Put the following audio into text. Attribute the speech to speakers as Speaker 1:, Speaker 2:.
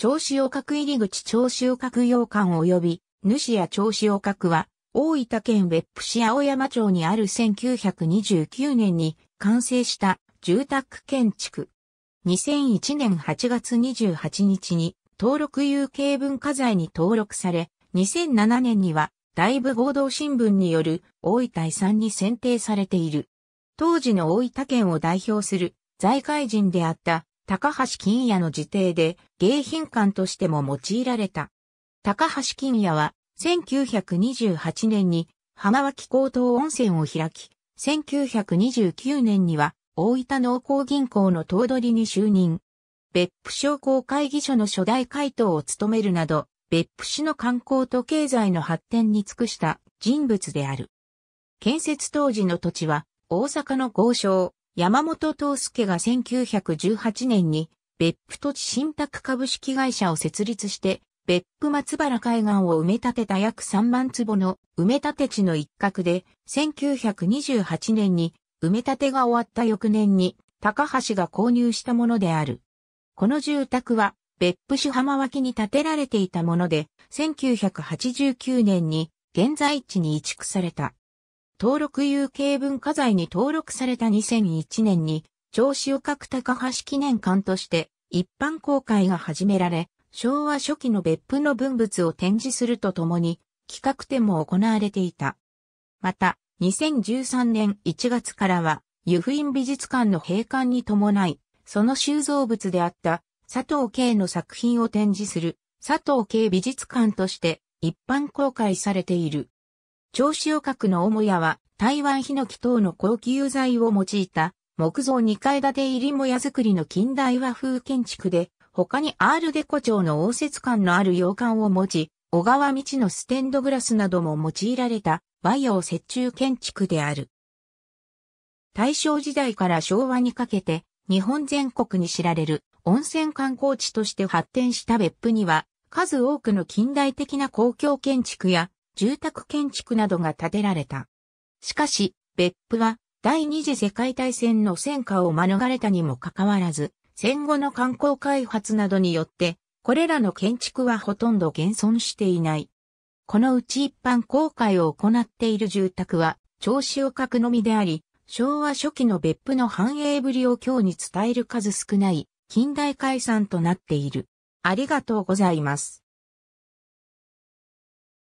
Speaker 1: 長潮く入り口長書く洋館及び、主や長潮くは、大分県別府市青山町にある1929年に完成した住宅建築。2001年8月28日に登録有形文化財に登録され、2007年には大部合同新聞による大分遺産に選定されている。当時の大分県を代表する財界人であった高橋金也の自邸で迎賓館としても用いられた。高橋金也は1928年に浜脇高等温泉を開き、1929年には大分農工銀行の頭取に就任。別府商工会議所の初代会頭を務めるなど、別府市の観光と経済の発展に尽くした人物である。建設当時の土地は大阪の豪商、山本東介が1918年に別府土地信託株式会社を設立して、別府松原海岸を埋め立てた約3万坪の埋め立て地の一角で、1928年に埋め立てが終わった翌年に、高橋が購入したものである。この住宅は、別府市浜脇に建てられていたもので、1989年に現在地に移築された。登録有形文化財に登録された2001年に、長塩角高橋記念館として一般公開が始められ、昭和初期の別府の文物を展示するとともに、企画展も行われていた。また、2013年1月からは、湯布院美術館の閉館に伴い、その収蔵物であった佐藤慶の作品を展示する佐藤慶美術館として一般公開されている。を書くの母屋は台湾ヒノキ等の高級材を用いた木造2階建て入りもや作りの近代和風建築で、他にアールデコ町の応接感のある洋館を持ち、小川道のステンドグラスなども用いられた和洋折衷建築である。大正時代から昭和にかけて日本全国に知られる温泉観光地として発展した別府には数多くの近代的な公共建築や住宅建築などが建てられた。しかし、別府は第二次世界大戦の戦火を免れたにもかかわらず、戦後の観光開発などによって、これらの建築はほとんど現存していない。このうち一般公開を行っている住宅は、調子を書くのみであり、昭和初期の別府の繁栄ぶりを今日に伝える数少ない近代解散となっている。ありがとうございます。